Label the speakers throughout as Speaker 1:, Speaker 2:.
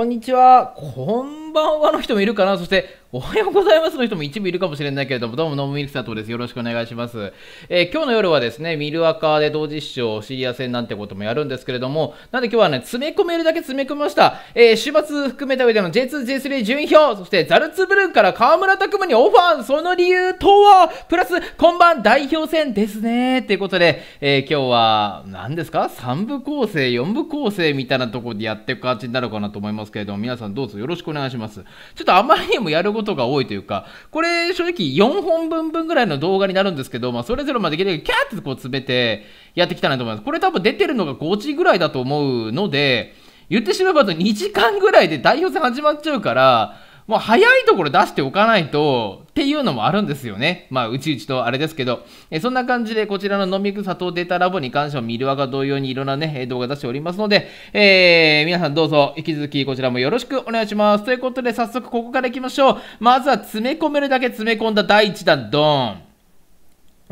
Speaker 1: こんにちは、こんばんはの人もいるかな、そしておはようございますの人も一部いるかもしれないけれども、どうも、ノムミルク佐トです。よろしくお願いします。えー、今日の夜はですね、ミルアカで同時視聴、シリア戦なんてこともやるんですけれども、なんで今日はね、詰め込めるだけ詰め込みました。えー、週末含めた上での J2、J3 順位表、そしてザルツブルンから河村拓真にオファー、その理由とは、プラス、今晩代表戦ですね。ということで、えー、今日は、何ですか ?3 部構成、4部構成みたいなところでやっていく感じになるかなと思いますけれども、皆さんどうぞよろしくお願いします。ちょっとあまりにもやることことが多いというか、これ正直4本分分ぐらいの動画になるんですけど、まあそれぞれまできるキャーってこう詰めてやってきたなと思います。これ多分出てるのが5時ぐらいだと思うので、言ってしまえばと2時間ぐらいで代表戦始まっちゃうから、もう早いところ出しておかないと、っていうのもあるんですよね。まあ、うちうちとあれですけど、えそんな感じで、こちらの飲み草とデータラボに関しては、ミルワが同様にいろんなね、動画出しておりますので、えー、皆さんどうぞ、引き続きこちらもよろしくお願いします。ということで、早速ここから行きましょう。まずは、詰め込めるだけ詰め込んだ第1弾、ドン。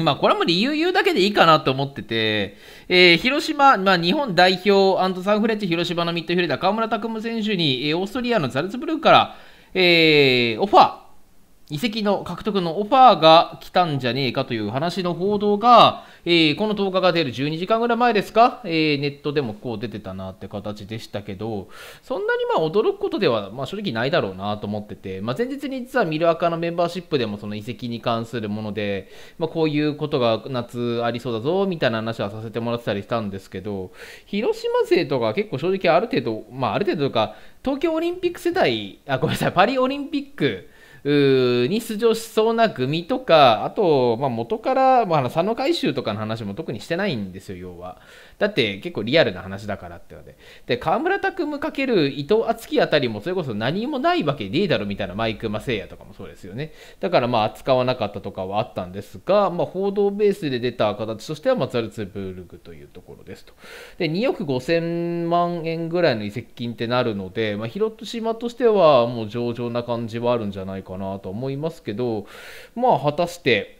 Speaker 1: まあ、これも理由言うだけでいいかなと思ってて、えー、広島、まあ、日本代表サンフレッチェ広島のミッドフィルダー、河村拓夢選手に、えー、オーストリアのザルツブルーから、えー、オファー移籍の獲得のオファーが来たんじゃねえかという話の報道が、えー、この10日が出る12時間ぐらい前ですか、えー、ネットでもこう出てたなって形でしたけど、そんなにまあ驚くことでは、まあ、正直ないだろうなと思ってて、まあ、前日に実はミルアカのメンバーシップでもその移籍に関するもので、まあ、こういうことが夏ありそうだぞみたいな話はさせてもらってたりしたんですけど、広島勢とか結構正直ある程度、まあ、ある程度とか、東京オリンピック世代、あ、ごめんなさい、パリオリンピック、に出場しそうな組とか、あと、まあ、元から、まあ、佐野回収とかの話も特にしてないんですよ、要は。だって結構リアルな話だからってので。で、河村拓夢かける伊藤敦樹あたりもそれこそ何もないわけいいだろみたいなマイク・マセイヤとかもそうですよね。だからまあ扱わなかったとかはあったんですが、まあ、報道ベースで出た形としてはマツアルツブルグというところですと。で、2億5000万円ぐらいの移籍金ってなるので、まあ、広島としてはもう上々な感じはあるんじゃないかかなと思いますけど、まあ、果たして、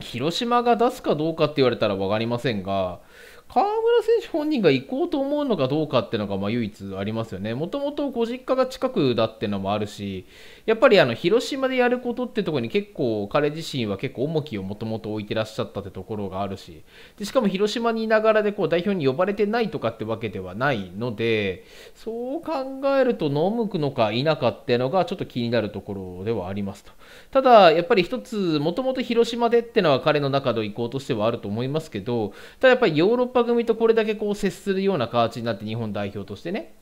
Speaker 1: 広島が出すかどうかって言われたら分かりませんが、河村選手本人が行こうと思うのかどうかっていうのがまあ唯一ありますよね、もともとご実家が近くだっていうのもあるし、やっぱりあの広島でやることってところに結構、彼自身は結構重きをもともと置いてらっしゃったってところがあるし、でしかも広島にいながらでこう代表に呼ばれてないとかってわけではないので、そう考えると、飲むのか否かっていうのがちょっと気になるところではありますと。ただ、やっぱり一つ、もともと広島でってのは彼の中で行こうとしてはあると思いますけど、ただやっぱりヨーロッパ番組とこれだけこう接するような形になって日本代表としてね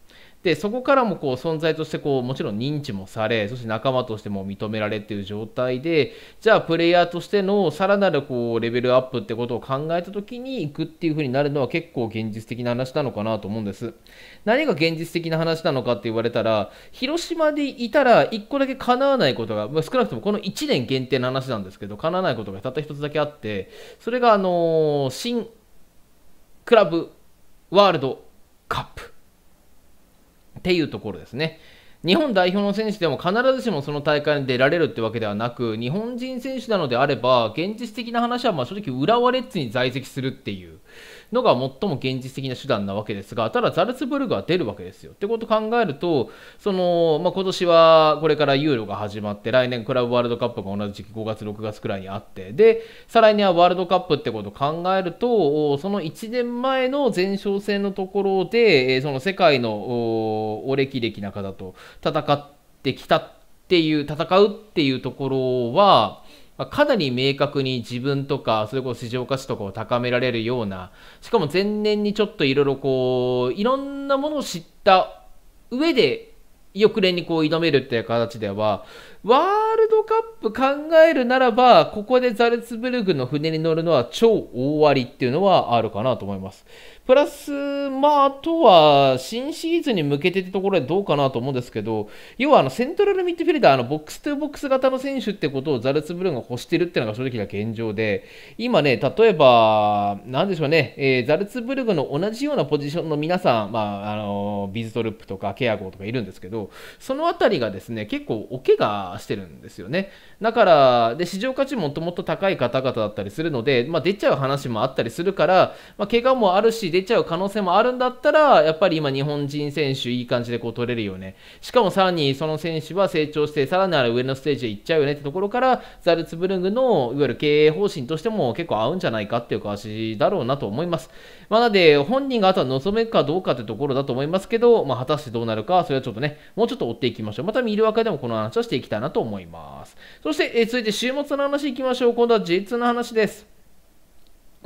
Speaker 1: でそこからもこう存在としてこうもちろん認知もされそして仲間としても認められっていう状態でじゃあプレイヤーとしてのさらなるこうレベルアップってことを考えた時に行くっていう風になるのは結構現実的な話なのかなと思うんです何が現実的な話なのかって言われたら広島でいたら1個だけ叶わないことが、まあ、少なくともこの1年限定の話なんですけど叶わないことがたった1つだけあってそれがあのー、新クラブワールドカップっていうところですね。日本代表の選手でも必ずしもその大会に出られるってわけではなく日本人選手なのであれば現実的な話はま正直浦和レッズに在籍するっていうのが最も現実的な手段なわけですが、ただザルツブルグは出るわけですよ。ってことを考えると、その、まあ、今年はこれからユーロが始まって、来年クラブワールドカップが同じ時期5月、6月くらいにあって、で、再来年はワールドカップってことを考えると、その1年前の前哨戦のところで、その世界のお歴々な方と戦ってきたっていう、戦うっていうところは、まかなり明確に自分とか、それこそ市場価値とかを高められるような、しかも前年にちょっといろいろこう、いろんなものを知った上で、翌年にこう挑めるっていう形では、ワールドカップ考えるならば、ここでザルツブルグの船に乗るのは超大ありっていうのはあるかなと思います。プラス、まあ、あとは、新シーズンに向けてってところでどうかなと思うんですけど、要はあのセントラルミッドフィルダーのボックス2ボックス型の選手ってことをザルツブルンが欲してるっていうのが正直な現状で、今ね、例えば、なんでしょうね、えー、ザルツブルグの同じようなポジションの皆さん、まあ、あのビズトルップとかケアゴとかいるんですけど、そのあたりがですね、結構お怪我してるんですよね。だから、で市場価値もともと高い方々だったりするので、まあ、出ちゃう話もあったりするから、まあ、怪我もあるし、出ちゃう可能性もあるんだったら、やっぱり今、日本人選手、いい感じでこう取れるよね。しかもさらにその選手は成長して、さらなる上のステージへ行っちゃうよねってところから、ザルツブルングのいわゆる経営方針としても結構合うんじゃないかっていうじだろうなと思います。まあ、なので、本人があとは望めるかどうかってところだと思いますけど、まあ、果たしてどうなるか、それはちょっとね、もうちょっと追っていきましょう。また見るわけでもこの話をしていきたいなと思います。そして、え続いて週末の話いきましょう。今度は J2 の話です。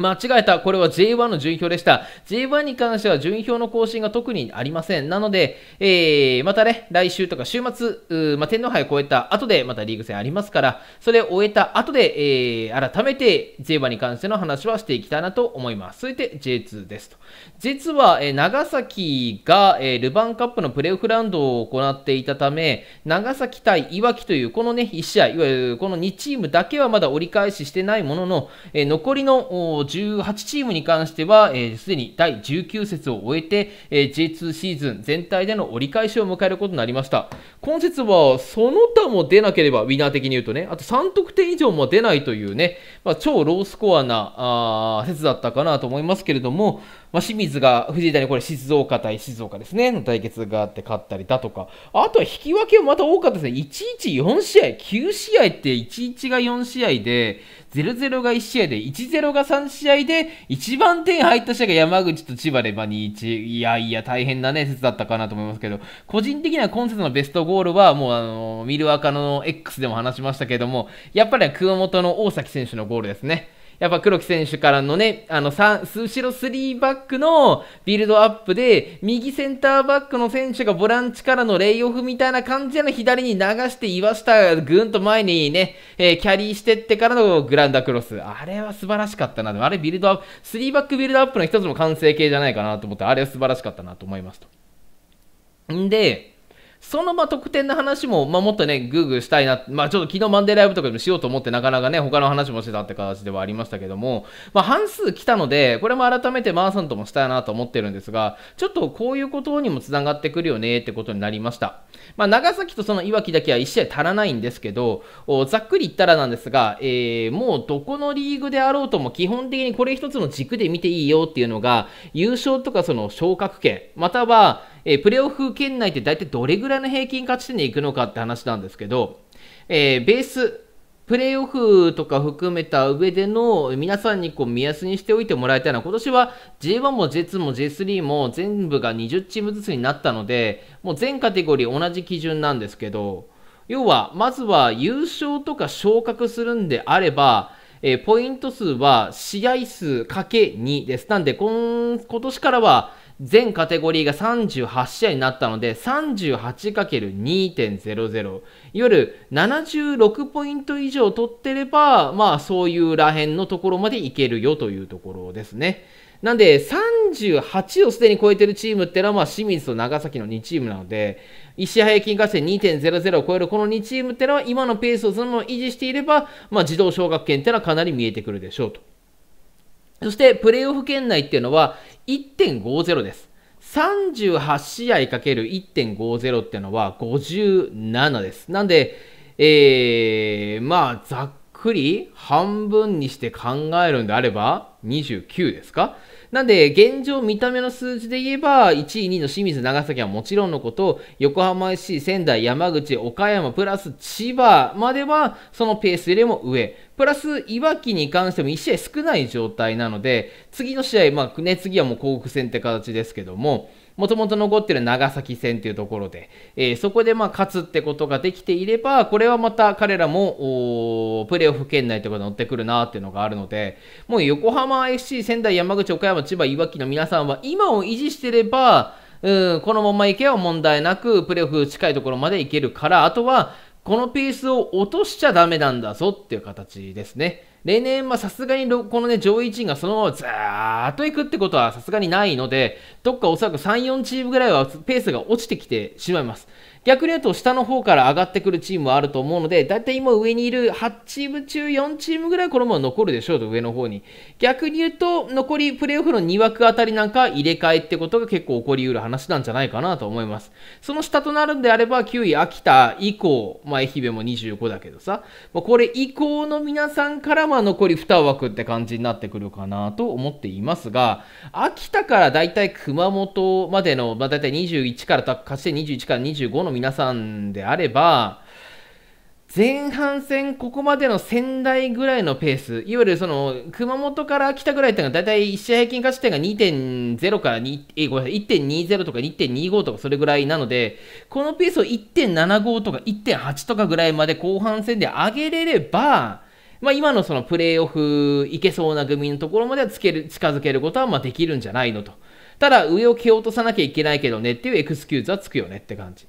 Speaker 1: 間違えた。これは J1 の順位表でした。J1 に関しては順位表の更新が特にありません。なので、えー、またね、来週とか週末、まあ、天皇杯を超えた後でまたリーグ戦ありますから、それを終えた後で、えー、改めて J1 に関しての話はしていきたいなと思います。続いて J2 ですと。実は、えー、長崎が、えー、ルヴァンカップのプレーオフラウンドを行っていたため、長崎対いわきという、このね、1試合、いわゆるこの2チームだけはまだ折り返ししてないものの、えー、残りの18チームに関しては、す、えー、で、に第19節を終えて、えー、J2 シーズン全体での折り返しを迎えることになりました。今節はその他も出なければ、ウィナー的に言うとね、あと3得点以上も出ないというね、まあ、超ロースコアなあ節だったかなと思いますけれども、まあ、清水が藤枝にこれ静岡対静岡ですね、の対決があって勝ったりだとか、あとは引き分けもまた多かったですね、114試合、9試合って11が4試合で、0-0が1試合で、1-0が3試合試合で一番点入った試合が山口と千葉で、まあ、2-1。いやいや、大変なね、説だったかなと思いますけど、個人的には今節のベストゴールは、もうあの、ミルアの X でも話しましたけども、やっぱり熊本の大崎選手のゴールですね。やっぱ黒木選手からのね、あの、後ろ3バックのビルドアップで、右センターバックの選手がボランチからのレイオフみたいな感じでの左に流して岩下ぐんと前にね、えー、キャリーしてってからのグランダクロス。あれは素晴らしかったな。あれビルドアップ、3バックビルドアップの一つの完成形じゃないかなと思って、あれは素晴らしかったなと思いますと。んで、そのま特典の話も、まあ、もっとね、グーグーしたいな、まあ、ちょっと昨日マンデーライブとかでもしようと思って、なかなかね、他の話もしてたって形ではありましたけども、まあ、半数来たので、これも改めてマーさんともしたいなと思ってるんですが、ちょっとこういうことにもつながってくるよねってことになりました。まあ、長崎とそのいわきだけは1試合足らないんですけど、ざっくり言ったらなんですが、えー、もうどこのリーグであろうとも、基本的にこれ一つの軸で見ていいよっていうのが、優勝とかその昇格権、または、えー、プレーオフ圏内って大体どれぐらいの平均価値点に行くのかって話なんですけど、えー、ベース、プレーオフとか含めた上での皆さんにこう目安にしておいてもらいたいのは今年は J1 も J2 も J3 も全部が20チームずつになったのでもう全カテゴリー同じ基準なんですけど要はまずは優勝とか昇格するんであればえポイント数は試合数かけ2です。なんで今、今年からは全カテゴリーが38試合になったので 38×2.00 いわゆる76ポイント以上取ってればまあそういうらへんのところまでいけるよというところですね。なんで38をすでに超えてるチームってのはまあ清水と長崎の2チームなので1試合平均合戦2.00を超えるこの2チームってのは今のペースをそのまま維持していれば、まあ、自動昇格権ってのはかなり見えてくるでしょうと。そして、プレイオフ圏内っていうのは、1.50です。38試合かける1.50ってのは57です。なんで、えー、まあ、ざっくり半分にして考えるんであれば29ですかなんで、現状見た目の数字で言えば、1位、2位の清水、長崎はもちろんのこと、横浜市、仙台、山口、岡山、プラス千葉までは、そのペースよりも上。プラス、いわきに関しても1試合少ない状態なので、次の試合、まあね、次はもう甲府戦って形ですけども、もともと残ってる長崎戦というところで、えー、そこでまあ勝つってことができていれば、これはまた彼らもプレーオフ圏内とか乗ってくるなっていうのがあるので、もう横浜 FC、仙台、山口、岡山、千葉、いわきの皆さんは今を維持してれば、うん、このままいけば問題なくプレーオフ近いところまでいけるから、あとはこのペースを落としちゃダメなんだぞっていう形ですね。例年、さすがにこのね、上位陣がそのままずーっといくってことはさすがにないので、どっかおそらく3、4チームぐらいはペースが落ちてきてしまいます。逆に言うと下の方から上がってくるチームはあると思うので、だいたい今上にいる8チーム中4チームぐらいこのまま残るでしょうと、上の方に。逆に言うと、残りプレーオフの2枠あたりなんか入れ替えってことが結構起こりうる話なんじゃないかなと思います。その下となるんであれば、9位秋田以降、まあ愛媛も25だけどさ、まあ、これ以降の皆さんからまあ残り2枠って感じになってくるかなと思っていますが、秋田からだいたい熊本までの、まあだいたい21から、勝ち点21から25の皆さんであれば、前半戦、ここまでの仙台ぐらいのペース、いわゆるその熊本から来たぐらいっていうのは、大体1試合平均勝ち点が2.0から2、えごめんなさい、1.20とか2.25とかそれぐらいなので、このペースを1.75とか1.8とかぐらいまで後半戦で上げれれば、まあ、今のそのプレーオフいけそうな組のところまではつける近づけることはまできるんじゃないのと。ただ、上を蹴落とさなきゃいけないけどねっていうエクスキューズはつくよねって感じ。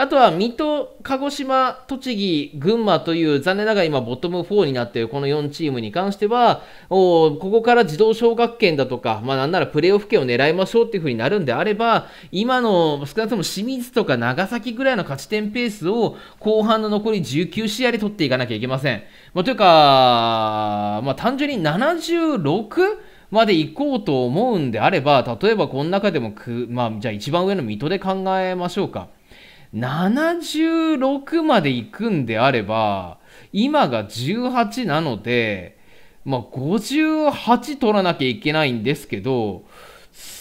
Speaker 1: あとは水戸、鹿児島、栃木、群馬という残念ながら今ボトム4になっているこの4チームに関してはおここから自動昇格権だとか、まあ、なんならプレーオフ権を狙いましょうっていうふうになるんであれば今の少なくとも清水とか長崎ぐらいの勝ち点ペースを後半の残り19試合で取っていかなきゃいけません。まあ、というか、まあ、単純に 76? まで行こうと思うんであれば、例えばこの中でもく、まあ、じゃあ一番上の水戸で考えましょうか。76まで行くんであれば、今が18なので、まあ、58取らなきゃいけないんですけど、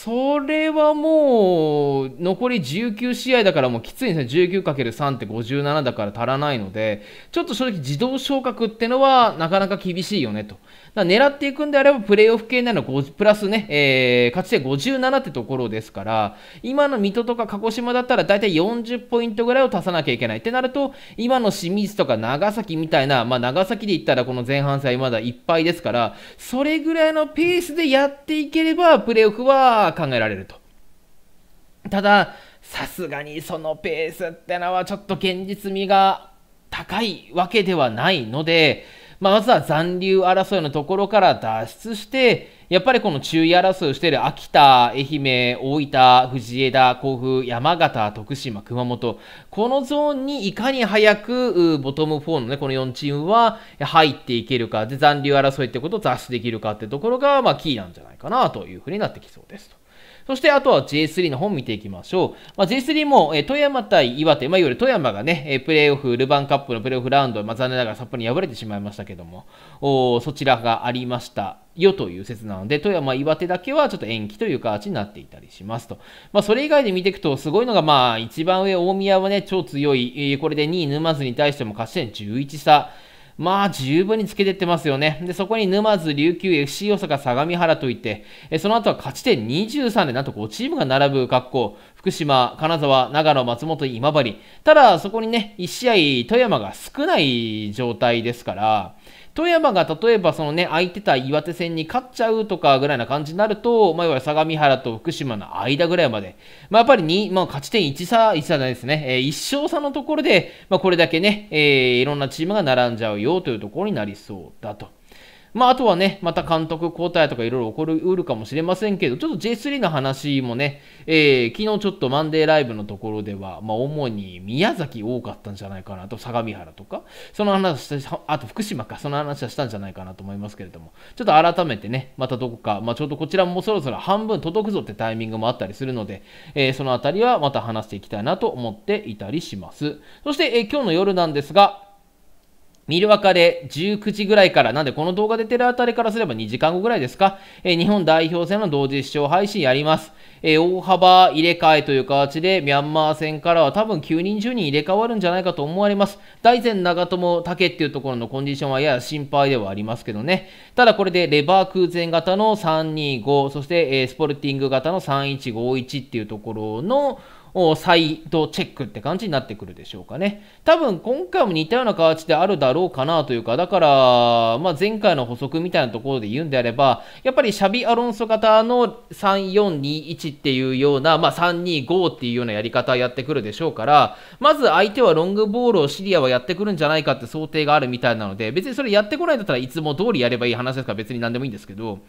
Speaker 1: それはもう、残り19試合だからもうきついんですね。19×3 って57だから足らないので、ちょっと正直自動昇格ってのはなかなか厳しいよねと。だ狙っていくんであればプレーオフ系なのプラスね、えー、勝ち点57ってところですから、今の水戸とか鹿児島だったら大体40ポイントぐらいを足さなきゃいけないってなると、今の清水とか長崎みたいな、まあ長崎で言ったらこの前半戦はまだいっぱいですから、それぐらいのペースでやっていければ、プレーオフは考えられると。ただ、さすがにそのペースってのはちょっと現実味が高いわけではないので、まあ、まずは残留争いのところから脱出して、やっぱりこの注意争いをしている秋田、愛媛、大分、藤枝、甲府、山形、徳島、熊本、このゾーンにいかに早くボトム4の、ね、この4チームは入っていけるか、で残留争いってことを脱出できるかってところが、まあ、キーなんじゃないかなというふうになってきそうですと。そしてあとは J3 の方見ていきましょう。まあ、J3 も、えー、富山対岩手、まあ、いわゆる富山がね、えー、プレーオフ、ルヴァンカップのプレーオフラウンド、まあ、残念ながら札幌に敗れてしまいましたけども、おそちらがありました。よという説なので、富山、岩手だけはちょっと延期という形になっていたりしますと。まあ、それ以外で見ていくと、すごいのが、まあ、一番上、大宮はね、超強い、えー、これで2位、沼津に対しても勝ち点11差。まあ十分につけてってますよね。で、そこに沼津、琉球、FC 大阪、相模原といって、えその後は勝ち点23でなんと5チームが並ぶ格好。福島、金沢、長野、松本、今治。ただ、そこにね、1試合富山が少ない状態ですから、富山が例えばそのね、空いてた岩手戦に勝っちゃうとかぐらいな感じになると、まあ、いわゆる相模原と福島の間ぐらいまで、まあ、やっぱり2、まあ、勝ち点1差、1差ないですね、えー、1勝差のところで、まあ、これだけね、えー、いろんなチームが並んじゃうよというところになりそうだと。まあ、あとはね、また監督交代とかいろいろ起こりうるかもしれませんけど、ちょっと J3 の話もね、えー、昨日ちょっとマンデーライブのところでは、まあ、主に宮崎多かったんじゃないかなと、相模原とか、その話あと福島か、その話はしたんじゃないかなと思いますけれども、ちょっと改めてね、またどこか、まあ、ちょうどこちらもそろそろ半分届くぞってタイミングもあったりするので、えー、そのあたりはまた話していきたいなと思っていたりします。そして、えー、今日の夜なんですが、見る分かれ、19時ぐらいから、なんでこの動画出てるあたりからすれば2時間後ぐらいですか、えー、日本代表戦の同時視聴配信やります。えー、大幅入れ替えという形で、ミャンマー戦からは多分9人10人入れ替わるんじゃないかと思われます。大前長友竹っていうところのコンディションはやや心配ではありますけどね。ただこれでレバー空前型の325、そして、えー、スポルティング型の3151っていうところの、再度チェックって感じになってくるでしょうかね。多分今回も似たような形であるだろうかなというか、だから、まあ、前回の補足みたいなところで言うんであれば、やっぱりシャビ・アロンソ型の3421っていうような、まあ、325っていうようなやり方やってくるでしょうから、まず相手はロングボールをシリアはやってくるんじゃないかって想定があるみたいなので、別にそれやってこないんだったらいつも通りやればいい話ですから別に何でもいいんですけど、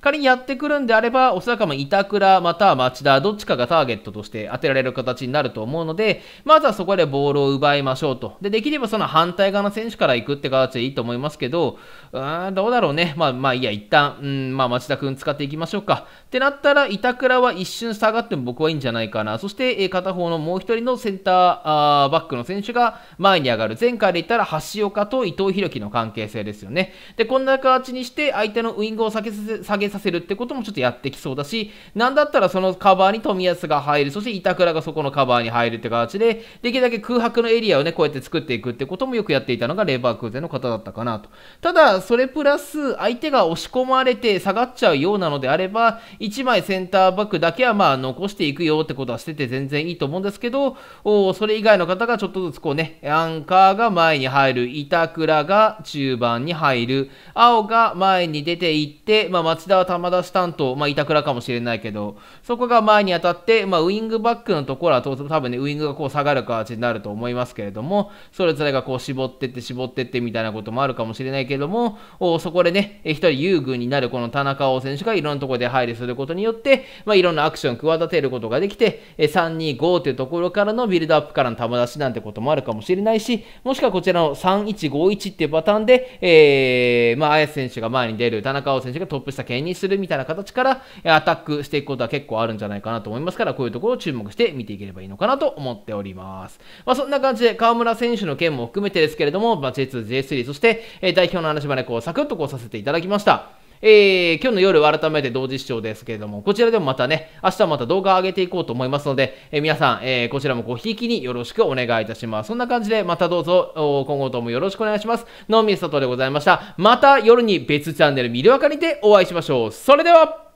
Speaker 1: 仮にやってくるんであれば、おそらく板倉または町田、どっちかがターゲットとして当てられる形になると思うので、まずはそこでボールを奪いましょうと。で、できればその反対側の選手から行くって形でいいと思いますけど、うーん、どうだろうね。まあまあいいや、一旦、うん、まあ町田くん使っていきましょうか。ってなったら、板倉は一瞬下がっても僕はいいんじゃないかな。そして、え片方のもう一人のセンターあーバックの選手が前に上がる。前回で言ったら橋岡と伊藤洋樹の関係性ですよね。で、こんな形にして相手のウイングを下げさせ下げさせるってこともちょっとやってきそうだし、なんだったらそのカバーに冨安が入る。そして板倉がそこのカバーに入るって形で、できるだけ空白のエリアをね、こうやって作っていくってこともよくやっていたのがレバークーゼの方だったかなと。ただ、それプラス、相手が押し込まれて下がっちゃうようなのであれば、1枚センターバックだけはまあ残していくよってことはしてて全然いいと思うんですけど、おそれ以外の方がちょっとずつこうね、アンカーが前に入る、板倉が中盤に入る、青が前に出ていって、まあ、町田は球出し担当、まあ、板倉かもしれないけど、そこが前に当たって、まあ、ウイングバックのところは多分ね、ウイングがこう下がる形になると思いますけれども、それぞれがこう絞ってって絞ってってみたいなこともあるかもしれないけれども、そこでね、一人優遇になるこの田中碧選手がいろんなところで配慮することによって、まあ、いろんなアクションを企てることができて、325というところからのビルドアップからの球出しなんてこともあるかもしれないし、もしくはこちらの3151っていうパターンで、えー、まあ、綾瀬選手が前に出る、田中碧選手がトップ下牽引するみたいな形から、アタックしていくことは結構あるんじゃないかなと思いますから、こういうところを注目して見ていければいいのかなと思っております。まあ、そんな感じで河村選手の件も含めてですけれども、まあ、J2、J3、そして、え代表の話までこうサクッとこうさせていただきました。えー、今日の夜改めて同時視聴ですけれども、こちらでもまたね、明日また動画上げていこうと思いますので、えー、皆さん、えー、こちらもご引きによろしくお願いいたします。そんな感じで、またどうぞ、今後ともよろしくお願いします。のみさとでございました。また夜に別チャンネル、見るわかにてお会いしましょう。それでは